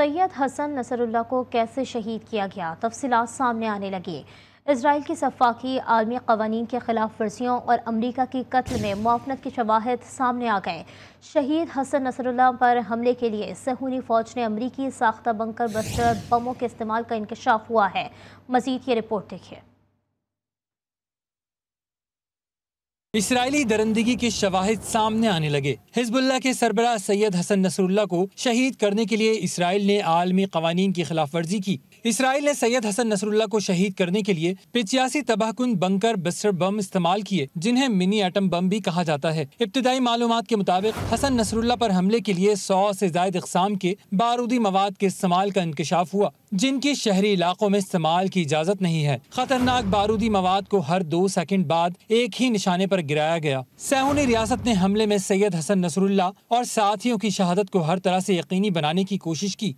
सैयद हसन नसरुल्ला को कैसे शहीद किया गया तफसलत सामने आने लगी इसराइल की सफाकी आलमी कवानी के खिलाफ वर्जियों और अमरीका की कत्ल में मुआफनत के शवाहद सामने आ गए शहीद हसन नसरुल्ला पर हमले के लिए सहूनी फ़ौज ने अमरीकी साख्ता बंकर बस्तर बमों के इस्तेमाल का इंकशाफ हुआ है मजीद ये रिपोर्ट देखिए इसराइली दरंदगी के शवाहिद सामने आने लगे हिजबुल्ला के सरबरा सैयद हसन नसरुल्ला को शहीद करने के लिए इसराइल ने आलमी कवानीन की खिलाफ वर्जी की इसराइल ने सैयद हसन नसरुल्ला को शहीद करने के लिए पिचासी तबाहकुन बंकर बस्टर बम इस्तेमाल किए जिन्हें मिनी एटम बम भी कहा जाता है इब्तदाई मालूम के मुताबिक हसन नसरुल्ला पर हमले के लिए सौ से जायद इकसाम के बारूदी मवाद के इस्तेमाल का इंकशाफ हुआ जिनकी शहरी इलाकों में इस्तेमाल की इजाज़त नहीं है खतरनाक बारूदी मवाद को हर दो सेकेंड बाद एक ही निशाने पर पर गिराया गया सैहूनी रियासत ने हमले में सैयद हसन नसरुल्ला और साथियों की शहादत को हर तरह से यकीनी बनाने की कोशिश की